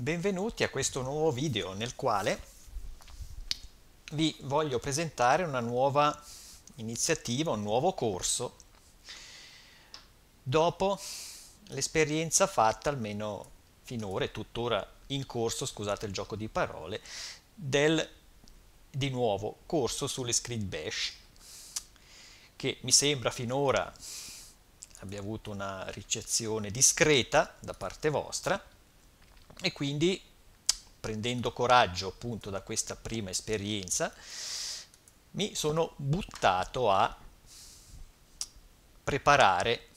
benvenuti a questo nuovo video nel quale vi voglio presentare una nuova iniziativa, un nuovo corso dopo l'esperienza fatta almeno finora e tuttora in corso, scusate il gioco di parole, del di nuovo corso sulle script bash che mi sembra finora abbia avuto una ricezione discreta da parte vostra e quindi, prendendo coraggio appunto da questa prima esperienza, mi sono buttato a preparare,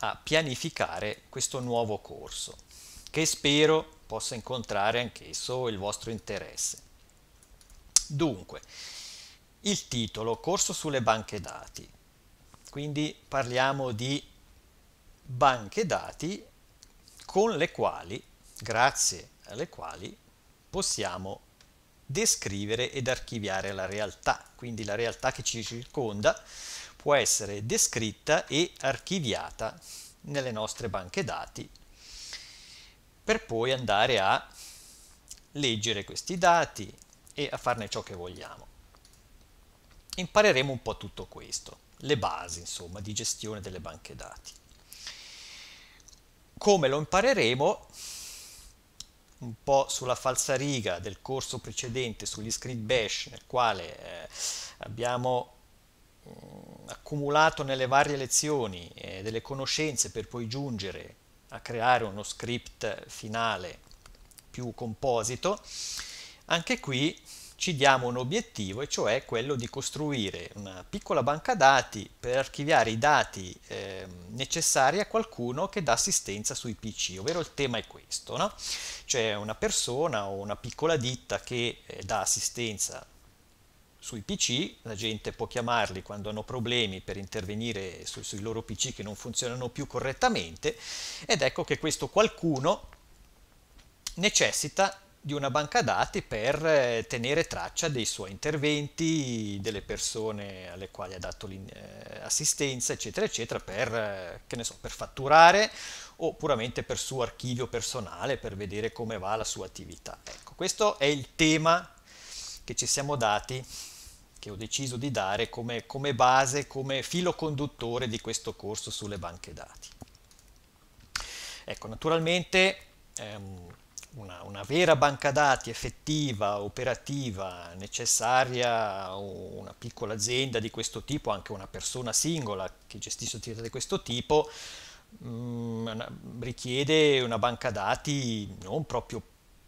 a pianificare questo nuovo corso, che spero possa incontrare anch'esso il vostro interesse. Dunque, il titolo, corso sulle banche dati. Quindi parliamo di banche dati con le quali, grazie alle quali, possiamo descrivere ed archiviare la realtà. Quindi la realtà che ci circonda può essere descritta e archiviata nelle nostre banche dati per poi andare a leggere questi dati e a farne ciò che vogliamo. Impareremo un po' tutto questo, le basi insomma di gestione delle banche dati. Come lo impareremo? un po' sulla falsariga del corso precedente sugli script bash nel quale eh, abbiamo mh, mm, accumulato nelle varie lezioni eh, delle conoscenze per poi giungere a creare uno script finale più composito anche qui ci diamo un obiettivo e cioè quello di costruire una piccola banca dati per archiviare i dati eh, necessari a qualcuno che dà assistenza sui PC, ovvero il tema è questo, no? cioè una persona o una piccola ditta che eh, dà assistenza sui PC, la gente può chiamarli quando hanno problemi per intervenire su, sui loro PC che non funzionano più correttamente ed ecco che questo qualcuno necessita di una banca dati per eh, tenere traccia dei suoi interventi, delle persone alle quali ha dato l'assistenza, eh, eccetera, eccetera, per, eh, so, per fatturare o puramente per suo archivio personale, per vedere come va la sua attività. Ecco, questo è il tema che ci siamo dati, che ho deciso di dare come, come base, come filo conduttore di questo corso sulle banche dati. Ecco, naturalmente... Ehm, una, una, vera banca dati effettiva, operativa, necessaria a una piccola azienda di questo tipo, anche una persona singola che gestisce attività di questo tipo, mh, mm, richiede una banca dati non proprio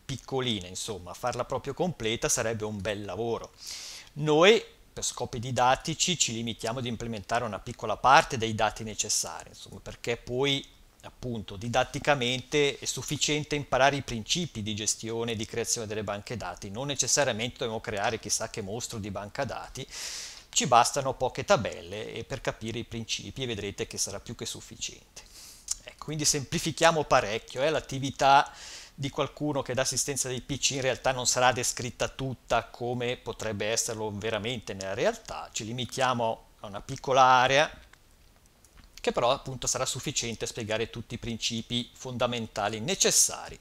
piccolina, insomma, farla proprio completa sarebbe un bel lavoro. Noi per scopi didattici ci limitiamo ad implementare una piccola parte dei dati necessari, insomma, perché poi appunto didatticamente è sufficiente imparare i principi di gestione e di creazione delle banche dati, non necessariamente dobbiamo creare chissà che mostro di banca dati, ci bastano poche tabelle e per capire i principi vedrete che sarà più che sufficiente. Ecco, quindi semplifichiamo parecchio, eh, l'attività di qualcuno che dà assistenza dei PC in realtà non sarà descritta tutta come potrebbe esserlo veramente nella realtà, ci limitiamo a una piccola area che però appunto sarà sufficiente a spiegare tutti i principi fondamentali necessari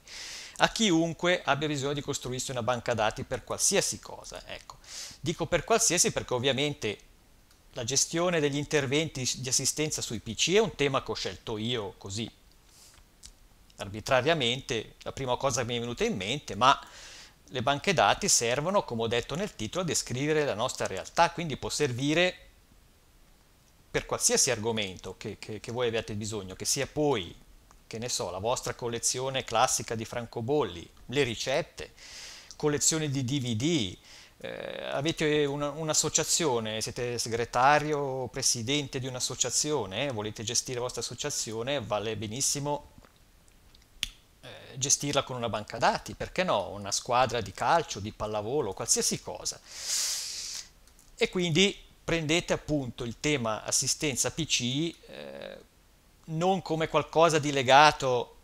a chiunque abbia bisogno di costruirsi una banca dati per qualsiasi cosa. Ecco. Dico per qualsiasi perché ovviamente la gestione degli interventi di assistenza sui PC è un tema che ho scelto io così arbitrariamente, la prima cosa che mi è venuta in mente, ma le banche dati servono, come ho detto nel titolo, a descrivere la nostra realtà, quindi può servire per qualsiasi argomento che, che, che voi abbiate bisogno, che sia poi, che ne so, la vostra collezione classica di francobolli, le ricette, collezione di DVD, eh, avete un'associazione, siete segretario o presidente di un'associazione, eh, volete gestire la vostra associazione, vale benissimo eh, gestirla con una banca dati, perché no? Una squadra di calcio, di pallavolo, qualsiasi cosa. E quindi prendete appunto il tema assistenza PC eh, non come qualcosa di legato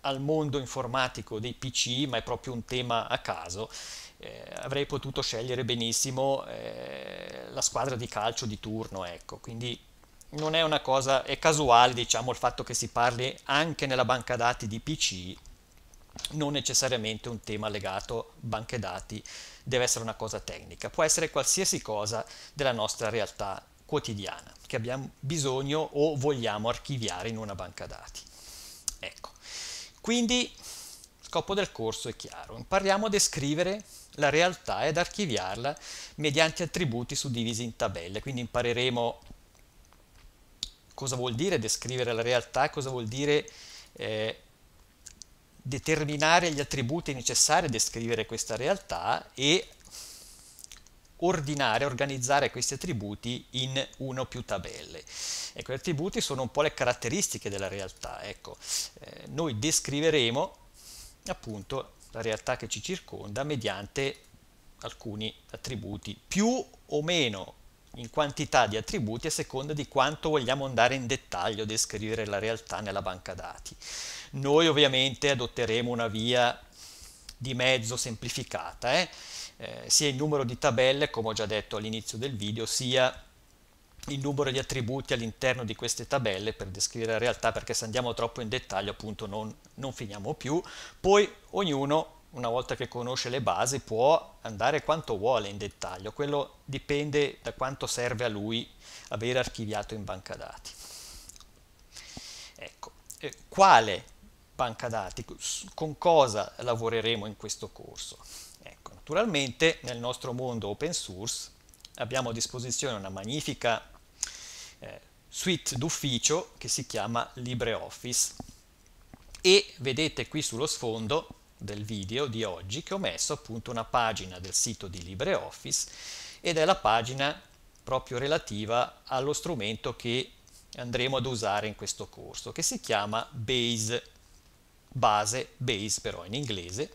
al mondo informatico dei PC, ma è proprio un tema a caso. Eh, avrei potuto scegliere benissimo eh, la squadra di calcio di turno, ecco, quindi non è una cosa, è casuale diciamo il fatto che si parli anche nella banca dati di PC non necessariamente un tema legato a banche dati, deve essere una cosa tecnica, può essere qualsiasi cosa della nostra realtà quotidiana che abbiamo bisogno o vogliamo archiviare in una banca dati. Ecco, quindi scopo del corso è chiaro, impariamo a descrivere la realtà e ad archiviarla mediante attributi suddivisi in tabelle, quindi impareremo cosa vuol dire descrivere la realtà, cosa vuol dire eh, determinare gli attributi necessari a descrivere questa realtà e ordinare, organizzare questi attributi in una o più tabelle. Ecco, gli attributi sono un po' le caratteristiche della realtà. Ecco, eh, noi descriveremo appunto la realtà che ci circonda mediante alcuni attributi più o meno in quantità di attributi a seconda di quanto vogliamo andare in dettaglio a descrivere la realtà nella banca dati. Noi ovviamente adotteremo una via di mezzo semplificata, eh? Eh, sia il numero di tabelle, come ho già detto all'inizio del video, sia il numero di attributi all'interno di queste tabelle per descrivere la realtà perché se andiamo troppo in dettaglio appunto non, non finiamo più, poi ognuno una volta che conosce le basi, può andare quanto vuole in dettaglio, quello dipende da quanto serve a lui avere archiviato in banca dati. Ecco, eh, quale banca dati, con cosa lavoreremo in questo corso? Ecco, naturalmente nel nostro mondo open source abbiamo a disposizione una magnifica eh, suite d'ufficio che si chiama LibreOffice e vedete qui sullo sfondo del video di oggi che ho messo appunto una pagina del sito di LibreOffice ed è la pagina proprio relativa allo strumento che andremo ad usare in questo corso che si chiama Base, base, base però in inglese,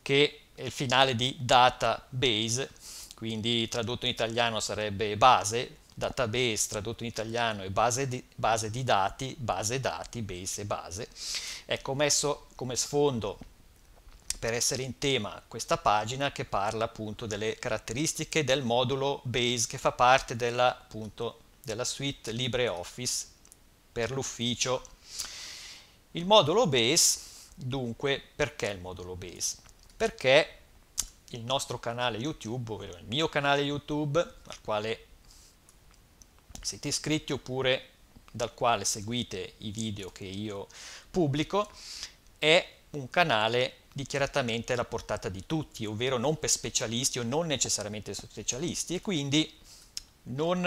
che è il finale di database, quindi tradotto in italiano sarebbe base, database tradotto in italiano e base di, base di dati, base dati, base e base. Ecco, ho messo come sfondo per essere in tema questa pagina che parla appunto delle caratteristiche del modulo base che fa parte della, appunto, della suite LibreOffice per l'ufficio. Il modulo base, dunque, perché il modulo base? Perché il nostro canale YouTube, ovvero il mio canale YouTube, al quale siete iscritti oppure dal quale seguite i video che io pubblico, è un canale dichiaratamente alla portata di tutti, ovvero non per specialisti o non necessariamente specialisti e quindi non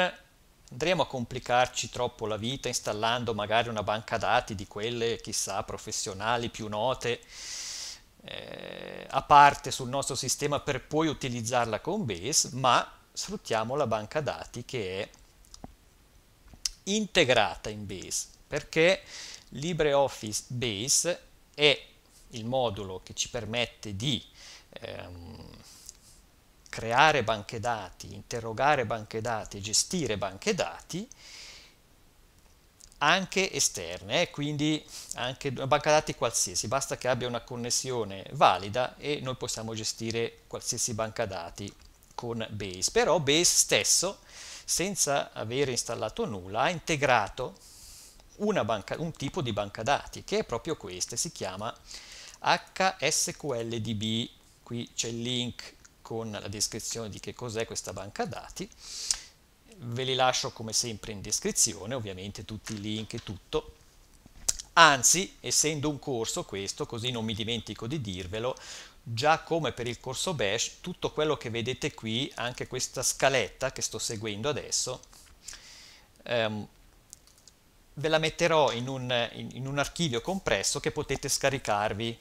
andremo a complicarci troppo la vita installando magari una banca dati di quelle chissà professionali più note eh, a parte sul nostro sistema per poi utilizzarla con base ma sfruttiamo la banca dati che è integrata in Base, perché LibreOffice Base è il modulo che ci permette di ehm, creare banche dati, interrogare banche dati, gestire banche dati anche esterne, eh? quindi anche una banca dati qualsiasi, basta che abbia una connessione valida e noi possiamo gestire qualsiasi banca dati con Base, però Base stesso senza avere installato nulla, ha integrato banca, un tipo di banca dati, che è proprio questa, si chiama HSQLDB, qui c'è il link con la descrizione di che cos'è questa banca dati, ve li lascio come sempre in descrizione, ovviamente tutti i link e tutto, anzi, essendo un corso questo, così non mi dimentico di dirvelo, già come per il corso Bash, tutto quello che vedete qui, anche questa scaletta che sto seguendo adesso, ehm, ve la metterò in un, in un, archivio compresso che potete scaricarvi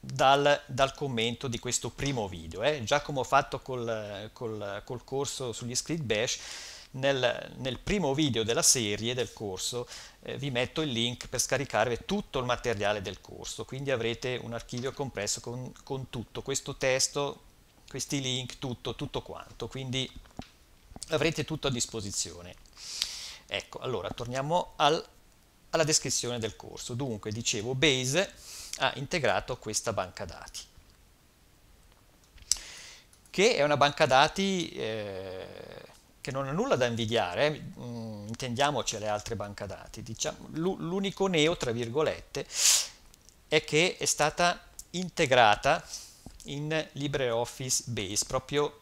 dal, dal commento di questo primo video. Eh. Già come ho fatto col, col, col corso sugli script Bash, nel, nel primo video della serie del corso eh, vi metto il link per scaricare tutto il materiale del corso, quindi avrete un archivio compresso con, con tutto, questo testo, questi link, tutto, tutto quanto, quindi avrete tutto a disposizione. Ecco, allora torniamo al, alla descrizione del corso. Dunque, dicevo, Base ha integrato questa banca dati, che è una banca dati eh, che non ha nulla da invidiare, eh, mm, intendiamoci alle altre banca dati, diciamo, l'unico neo, tra virgolette, è che è stata integrata in LibreOffice Base, proprio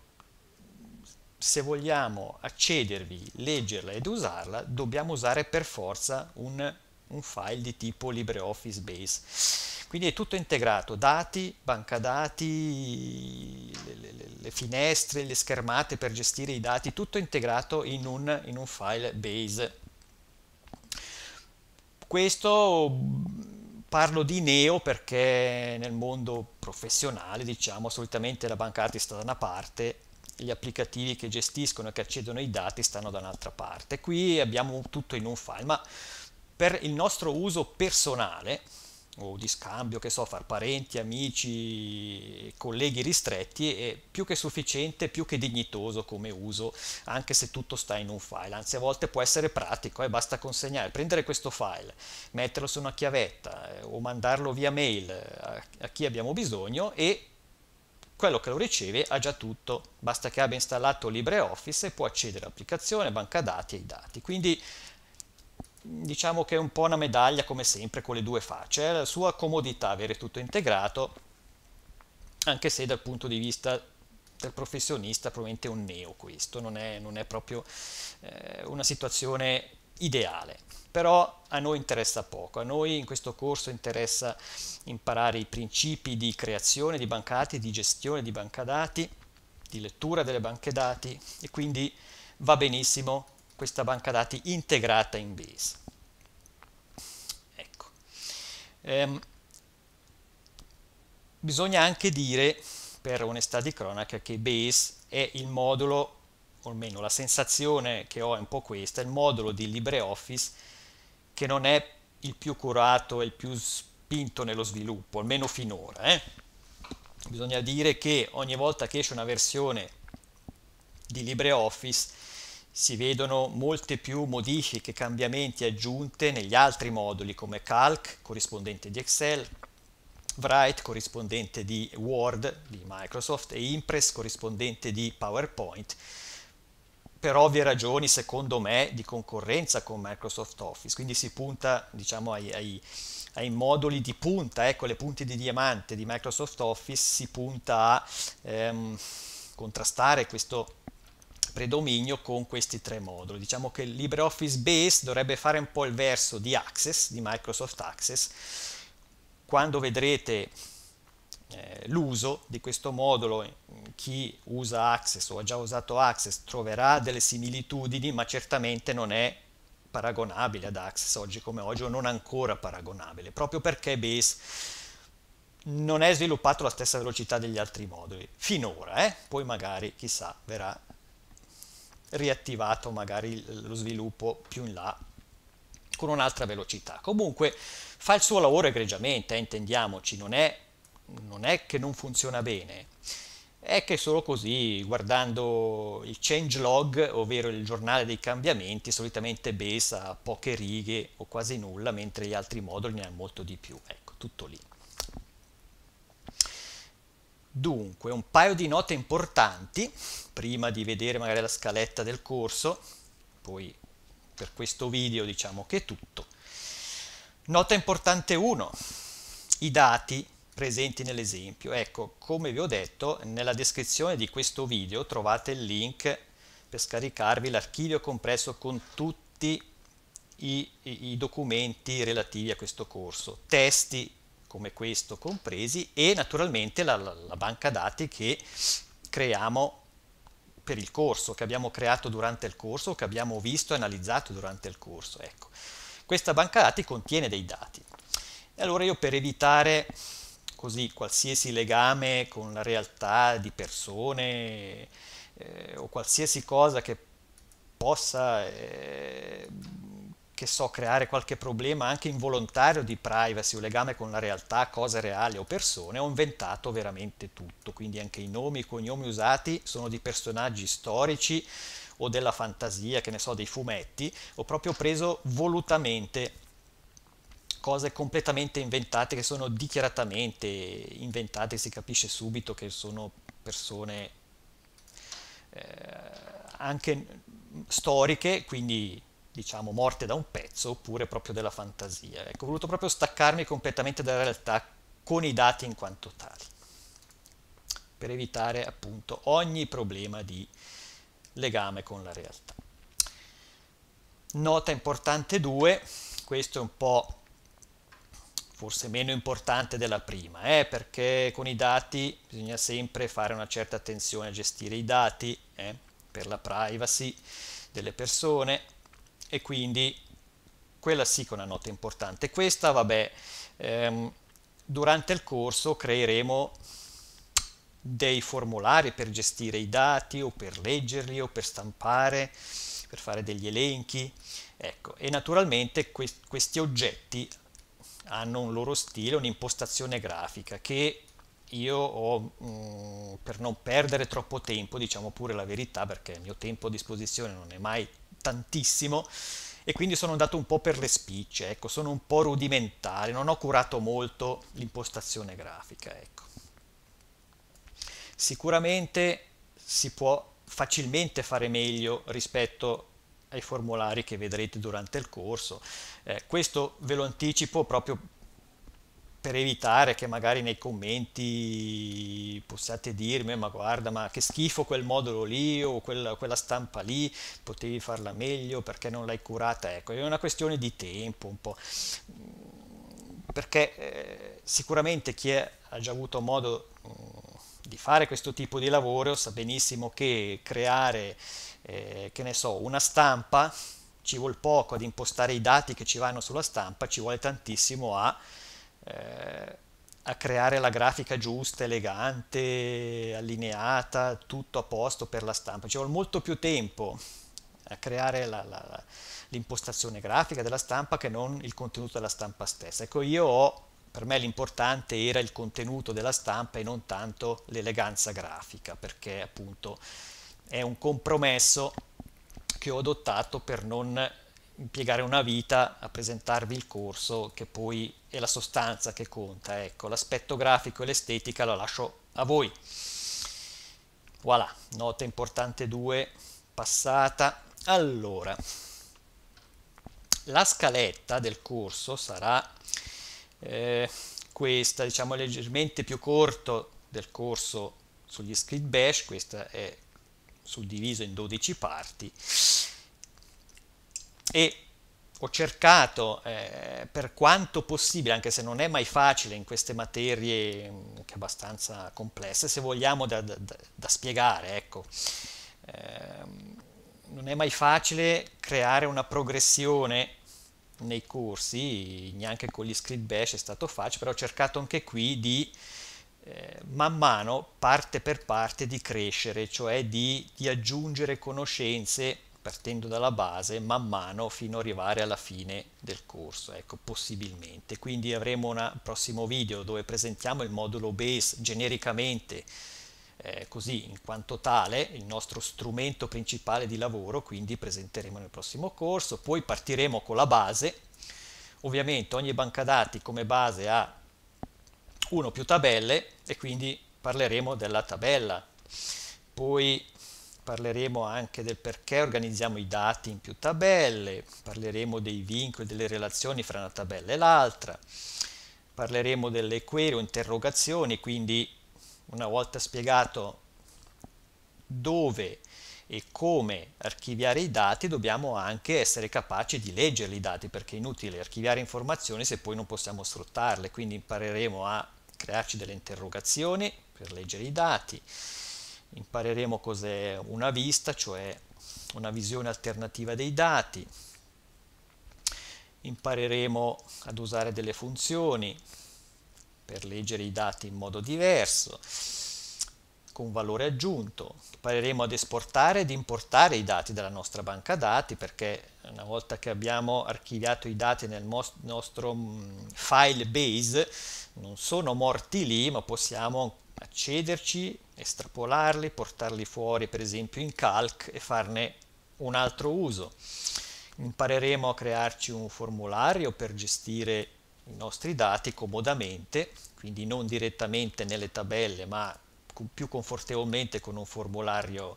se vogliamo accedervi, leggerla ed usarla, dobbiamo usare per forza un un file di tipo LibreOffice Base. Quindi è tutto integrato, dati, banca dati, le, le, le, finestre, le schermate per gestire i dati, tutto integrato in un, in un file base. Questo parlo di neo perché nel mondo professionale, diciamo, solitamente la banca dati sta da una parte gli applicativi che gestiscono e che accedono ai dati stanno da un'altra parte. Qui abbiamo tutto in un file, ma per il nostro uso personale o di scambio, che so, far parenti, amici, colleghi ristretti, è più che sufficiente, più che dignitoso come uso, anche se tutto sta in un file, anzi a volte può essere pratico, eh, basta consegnare, prendere questo file, metterlo su una chiavetta eh, o mandarlo via mail a, eh, a chi abbiamo bisogno e quello che lo riceve ha già tutto, basta che abbia installato LibreOffice e può accedere all'applicazione, banca dati e ai dati. Quindi diciamo che è un po' una medaglia come sempre con le due facce, la sua comodità avere tutto integrato, anche se dal punto di vista del professionista probabilmente è un neo questo, non è, non è proprio eh, una situazione ideale, però a noi interessa poco, a noi in questo corso interessa imparare i principi di creazione di dati, di gestione di banca dati, di lettura delle banche dati e quindi va benissimo questa banca dati integrata in base. Ecco. Ehm, bisogna anche dire, per onestà di cronaca, che base è il modulo, o almeno la sensazione che ho è un po' questa, il modulo di LibreOffice che non è il più curato e il più spinto nello sviluppo, almeno finora. Eh? Bisogna dire che ogni volta che esce una versione di LibreOffice si vedono molte più modifiche, cambiamenti aggiunte negli altri moduli come Calc, corrispondente di Excel, Write, corrispondente di Word di Microsoft e Impress, corrispondente di PowerPoint, per ovvie ragioni, secondo me, di concorrenza con Microsoft Office. Quindi si punta diciamo, ai, ai, ai moduli di punta, ecco, le punte di diamante di Microsoft Office, si punta a ehm, contrastare questo predominio con questi tre moduli. Diciamo che LibreOffice Base dovrebbe fare un po' il verso di Access, di Microsoft Access. Quando vedrete eh, l'uso di questo modulo, chi usa Access o ha già usato Access troverà delle similitudini, ma certamente non è paragonabile ad Access oggi come oggi o non ancora paragonabile, proprio perché Base non è sviluppato alla stessa velocità degli altri moduli, finora, eh? poi magari chissà verrà riattivato magari lo sviluppo più in là con un'altra velocità. Comunque fa il suo lavoro egregiamente, eh, intendiamoci, non è, non è che non funziona bene, è che solo così, guardando il changelog, ovvero il giornale dei cambiamenti, solitamente base ha poche righe o quasi nulla, mentre gli altri moduli ne hanno molto di più. Ecco, tutto lì. Dunque, un paio di note importanti, prima di vedere magari la scaletta del corso, poi per questo video diciamo che è tutto. Nota importante 1, i dati presenti nell'esempio. Ecco, come vi ho detto, nella descrizione di questo video trovate il link per scaricarvi l'archivio compresso con tutti i, i, i documenti relativi a questo corso, testi come questo compresi e naturalmente la, la banca dati che creiamo per il corso, che abbiamo creato durante il corso, che abbiamo visto e analizzato durante il corso. Ecco. Questa banca dati contiene dei dati. E allora io per evitare così qualsiasi legame con la realtà di persone eh, o qualsiasi cosa che possa eh, che so, creare qualche problema anche involontario di privacy o legame con la realtà, cose reali o persone, ho inventato veramente tutto, quindi anche i nomi, e i cognomi usati sono di personaggi storici o della fantasia, che ne so, dei fumetti, ho proprio preso volutamente cose completamente inventate, che sono dichiaratamente inventate, si capisce subito che sono persone eh, anche storiche, quindi diciamo, morte da un pezzo oppure proprio della fantasia. Ecco, ho voluto proprio staccarmi completamente dalla realtà con i dati in quanto tali, per evitare appunto ogni problema di legame con la realtà. Nota importante 2, questo è un po' forse meno importante della prima, eh, perché con i dati bisogna sempre fare una certa attenzione a gestire i dati eh, per la privacy delle persone, e quindi quella sì che è una nota importante. Questa, vabbè, ehm, durante il corso creeremo dei formulari per gestire i dati o per leggerli o per stampare, per fare degli elenchi, ecco, e naturalmente que questi oggetti hanno un loro stile, un'impostazione grafica che io ho, mh, mm, per non perdere troppo tempo, diciamo pure la verità perché il mio tempo a disposizione non è mai tantissimo e quindi sono andato un po' per le spicce, ecco, sono un po' rudimentare, non ho curato molto l'impostazione grafica, ecco. Sicuramente si può facilmente fare meglio rispetto ai formulari che vedrete durante il corso. Eh, questo ve lo anticipo proprio per evitare che magari nei commenti possiate dirmi ma guarda ma che schifo quel modulo lì o quella, quella stampa lì potevi farla meglio perché non l'hai curata ecco è una questione di tempo un po' perché eh, sicuramente chi è, ha già avuto modo di fare questo tipo di lavoro sa benissimo che creare eh, che ne so una stampa ci vuole poco ad impostare i dati che ci vanno sulla stampa ci vuole tantissimo a eh, a creare la grafica giusta, elegante, allineata, tutto a posto per la stampa. Ci vuole molto più tempo a creare l'impostazione grafica della stampa che non il contenuto della stampa stessa. Ecco, io ho, per me l'importante era il contenuto della stampa e non tanto l'eleganza grafica, perché appunto è un compromesso che ho adottato per non impiegare una vita a presentarvi il corso che poi è la sostanza che conta, ecco, l'aspetto grafico e l'estetica lo lascio a voi. Voilà, nota importante 2 passata. Allora, la scaletta del corso sarà eh, questa, diciamo leggermente più corto del corso sugli script bash, questa è suddiviso in 12 parti e ho cercato eh, per quanto possibile, anche se non è mai facile in queste materie mh, mm, che abbastanza complesse, se vogliamo da, da, da spiegare, ecco, eh, non è mai facile creare una progressione nei corsi, neanche con gli script bash è stato facile, però ho cercato anche qui di eh, man mano, parte per parte, di crescere, cioè di, di aggiungere conoscenze partendo dalla base man mano fino ad arrivare alla fine del corso, ecco, possibilmente. Quindi avremo un prossimo video dove presentiamo il modulo base genericamente eh, così in quanto tale il nostro strumento principale di lavoro, quindi presenteremo nel prossimo corso, poi partiremo con la base. Ovviamente ogni banca dati come base ha uno o più tabelle e quindi parleremo della tabella. Poi parleremo anche del perché organizziamo i dati in più tabelle, parleremo dei vincoli, e delle relazioni fra una tabella e l'altra, parleremo delle query o interrogazioni, quindi una volta spiegato dove e come archiviare i dati dobbiamo anche essere capaci di leggere i dati perché è inutile archiviare informazioni se poi non possiamo sfruttarle quindi impareremo a crearci delle interrogazioni per leggere i dati impareremo cos'è una vista, cioè una visione alternativa dei dati, impareremo ad usare delle funzioni per leggere i dati in modo diverso, con valore aggiunto, impareremo ad esportare ed importare i dati dalla nostra banca dati perché una volta che abbiamo archiviato i dati nel nostro mm, file base non sono morti lì ma possiamo accederci estrapolarli, portarli fuori per esempio in calc e farne un altro uso. Impareremo a crearci un formulario per gestire i nostri dati comodamente, quindi non direttamente nelle tabelle ma più confortevolmente con un formulario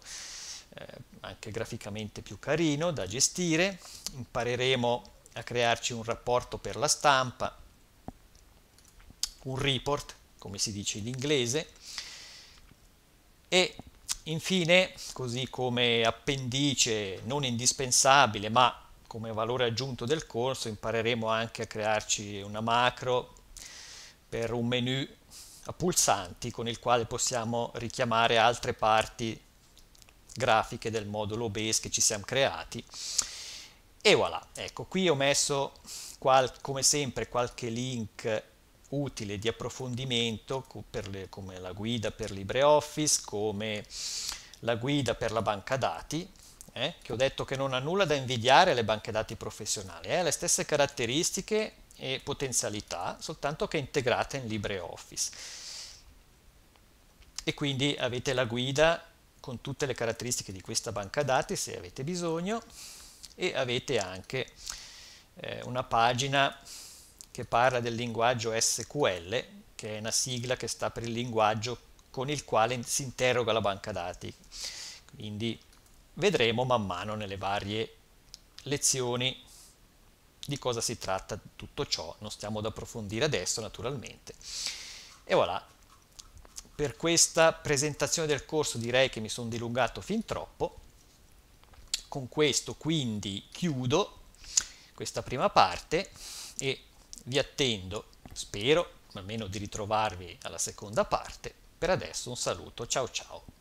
eh, anche graficamente più carino da gestire. Impareremo a crearci un rapporto per la stampa, un report come si dice in inglese, e infine, così come appendice non indispensabile ma come valore aggiunto del corso, impareremo anche a crearci una macro per un menu a pulsanti con il quale possiamo richiamare altre parti grafiche del modulo base che ci siamo creati e voilà ecco qui ho messo qual, come sempre qualche link utile di approfondimento le, come la guida per LibreOffice, come la guida per la banca dati, eh, che ho detto che non ha nulla da invidiare alle banche dati professionali, eh, ha eh, le stesse caratteristiche e potenzialità, soltanto che è integrata in LibreOffice. E quindi avete la guida con tutte le caratteristiche di questa banca dati se avete bisogno e avete anche eh, una pagina che parla del linguaggio SQL, che è una sigla che sta per il linguaggio con il quale si interroga la banca dati. Quindi vedremo man mano nelle varie lezioni di cosa si tratta tutto ciò, non stiamo ad approfondire adesso naturalmente. E voilà, per questa presentazione del corso direi che mi sono dilungato fin troppo, con questo quindi chiudo questa prima parte e vi attendo, spero almeno di ritrovarvi alla seconda parte. Per adesso un saluto, ciao ciao.